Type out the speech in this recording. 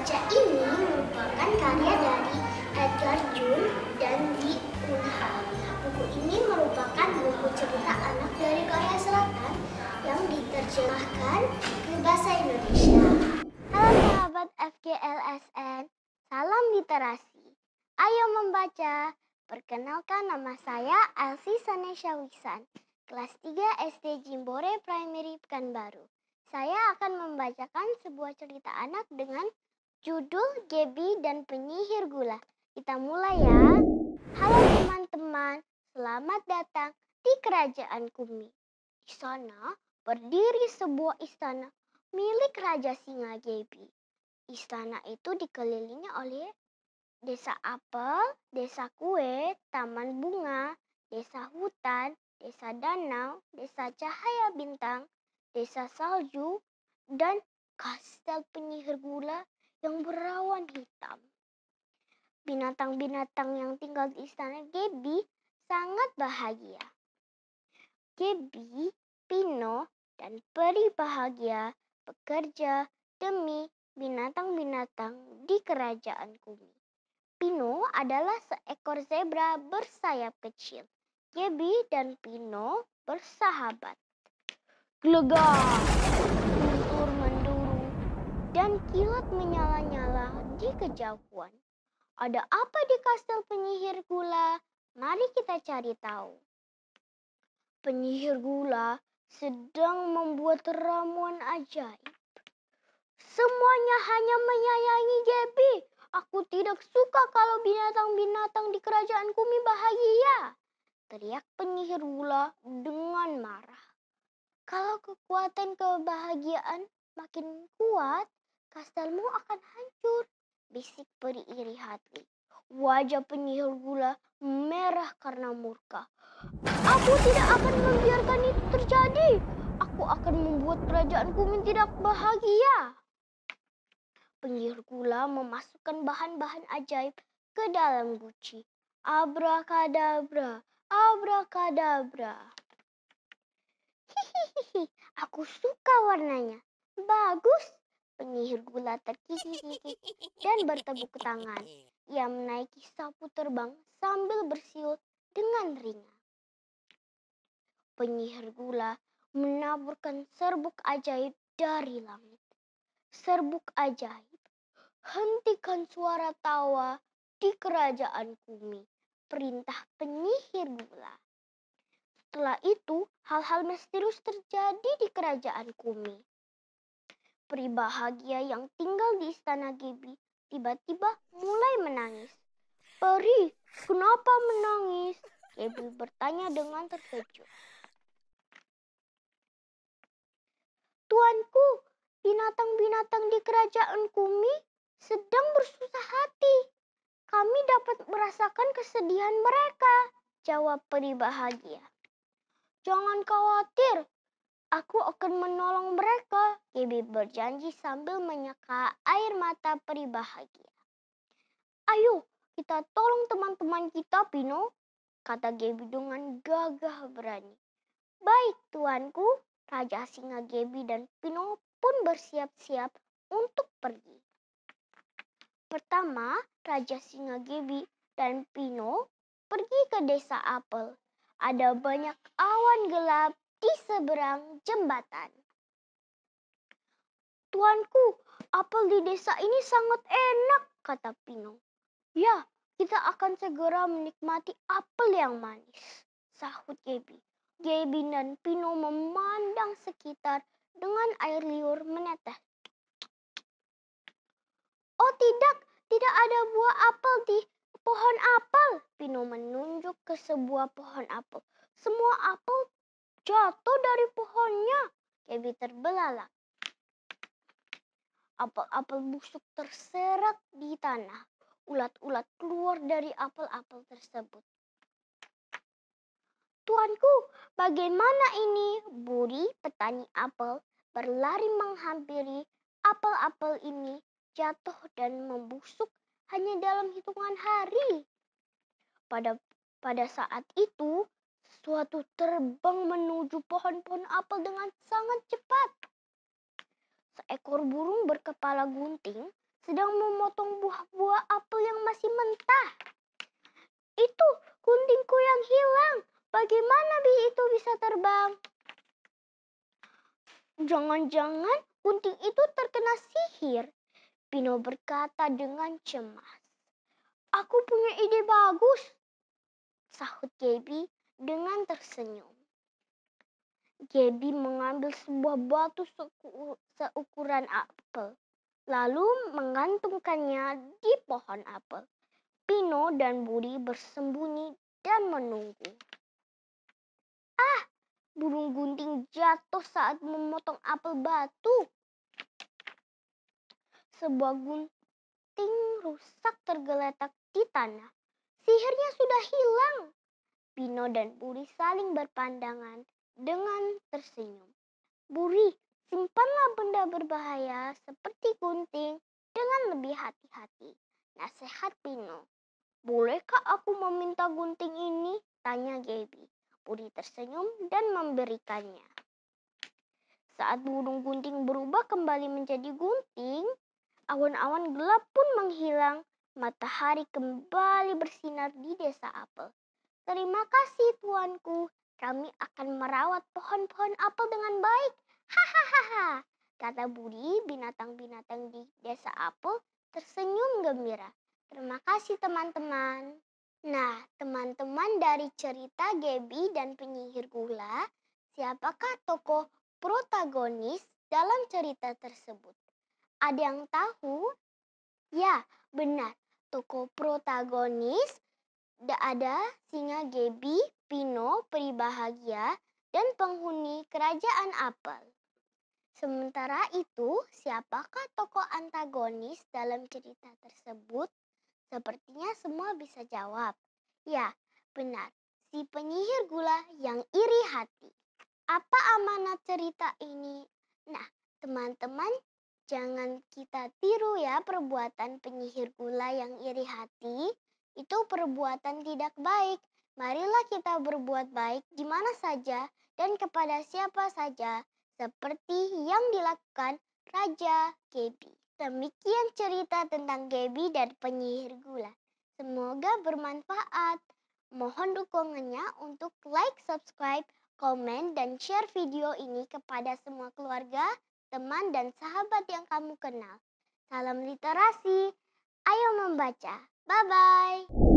Baca ini merupakan karya dari Edgar Jun dan Di Unha. Buku ini merupakan buku cerita anak dari Korea Selatan yang diterjemahkan ke bahasa Indonesia. Halo sahabat FGLSN, salam literasi. Ayo membaca. Perkenalkan nama saya Elsie Sanesha Wiksan, kelas 3 SD Jimbore Primary Pekanbaru. Saya akan membacakan sebuah cerita anak dengan Judul Gebi dan Penyihir Gula. Kita mulai ya. Halo teman-teman, selamat datang di Kerajaan Kumi. Di sana berdiri sebuah istana milik Raja Singa Gebi. Istana itu dikelilingi oleh desa apel, desa kue, taman bunga, desa hutan, desa danau, desa cahaya bintang, desa salju, dan kastel penyihir gula yang berawan hitam. Binatang-binatang yang tinggal di istana Gebi sangat bahagia. Gebi, Pino, dan peri bahagia bekerja demi binatang-binatang di kerajaan Kumi. Pino adalah seekor zebra bersayap kecil. Gebi dan Pino bersahabat. Gelegar! dan kilat menyala-nyala di kejauhan. Ada apa di kastil penyihir gula? Mari kita cari tahu. Penyihir gula sedang membuat ramuan ajaib. Semuanya hanya menyayangi Gebi. Aku tidak suka kalau binatang-binatang di kerajaan kumi bahagia. Teriak penyihir gula dengan marah. Kalau kekuatan kebahagiaan makin kuat, kastelmu akan hancur, bisik peri iri hati. Wajah penyihir gula merah karena murka. Aku tidak akan membiarkan itu terjadi. Aku akan membuat kerajaanku tidak bahagia. Penyihir gula memasukkan bahan-bahan ajaib ke dalam guci. Abrakadabra, abrakadabra. Hihihi, aku suka warnanya. Bagus penyihir terkikik-kikik dan bertepuk tangan. Ia menaiki sapu terbang sambil bersiul dengan ringan. Penyihir gula menaburkan serbuk ajaib dari langit. Serbuk ajaib, hentikan suara tawa di kerajaan kumi. Perintah penyihir gula. Setelah itu, hal-hal misterius terjadi di kerajaan kumi. Peri bahagia yang tinggal di istana Gibi tiba-tiba mulai menangis. Peri, kenapa menangis? Gibi bertanya dengan terkejut. Tuanku, binatang-binatang di kerajaan kumi sedang bersusah hati. Kami dapat merasakan kesedihan mereka, jawab peri bahagia. Jangan khawatir, Aku akan menolong mereka, Gibi berjanji sambil menyeka air mata bahagia. Ayo, kita tolong teman-teman kita, Pino, kata Gibi dengan gagah berani. Baik, tuanku, Raja Singa Gibi dan Pino pun bersiap-siap untuk pergi. Pertama, Raja Singa Gibi dan Pino pergi ke desa apel. Ada banyak awan gelap di seberang jembatan. Tuanku, apel di desa ini sangat enak, kata Pino. Ya, kita akan segera menikmati apel yang manis, sahut Gaby. Gaby dan Pino memandang sekitar dengan air liur menetes. Oh tidak, tidak ada buah apel di pohon apel. Pino menunjuk ke sebuah pohon apel. Semua apel jatuh dari pohonnya. Kebi terbelalak. Apel-apel busuk terserak di tanah. Ulat-ulat keluar dari apel-apel tersebut. Tuanku, bagaimana ini? Buri, petani apel, berlari menghampiri apel-apel ini jatuh dan membusuk hanya dalam hitungan hari. Pada pada saat itu, Suatu terbang menuju pohon-pohon apel dengan sangat cepat. Seekor burung berkepala gunting sedang memotong buah-buah apel yang masih mentah. Itu guntingku yang hilang. Bagaimana bi itu bisa terbang? Jangan-jangan gunting itu terkena sihir. Pino berkata dengan cemas. Aku punya ide bagus. Sahut Gaby dengan tersenyum. Jadi mengambil sebuah batu seukuran apel, lalu menggantungkannya di pohon apel. Pino dan Budi bersembunyi dan menunggu. Ah, burung gunting jatuh saat memotong apel batu. Sebuah gunting rusak tergeletak di tanah. Sihirnya sudah hilang. Pino dan Buri saling berpandangan dengan tersenyum. Buri, simpanlah benda berbahaya seperti gunting dengan lebih hati-hati. Nasihat Pino. Bolehkah aku meminta gunting ini? Tanya Gaby. Buri tersenyum dan memberikannya. Saat burung gunting berubah kembali menjadi gunting, awan-awan gelap pun menghilang. Matahari kembali bersinar di desa apel. Terima kasih tuanku, kami akan merawat pohon-pohon apel dengan baik. Hahaha, kata Budi, binatang-binatang di desa apel tersenyum gembira. Terima kasih teman-teman. Nah, teman-teman dari cerita Gebi dan penyihir gula, siapakah tokoh protagonis dalam cerita tersebut? Ada yang tahu? Ya, benar. Tokoh protagonis ada singa Gebi, Pino, Peribahagia, dan penghuni kerajaan apel. Sementara itu, siapakah tokoh antagonis dalam cerita tersebut? Sepertinya semua bisa jawab. Ya, benar. Si penyihir gula yang iri hati. Apa amanat cerita ini? Nah, teman-teman, jangan kita tiru ya perbuatan penyihir gula yang iri hati itu perbuatan tidak baik. Marilah kita berbuat baik di mana saja dan kepada siapa saja, seperti yang dilakukan Raja Gebi. Demikian cerita tentang Gebi dan penyihir gula. Semoga bermanfaat. Mohon dukungannya untuk like, subscribe, komen, dan share video ini kepada semua keluarga, teman, dan sahabat yang kamu kenal. Salam literasi, ayo membaca! Bye-bye.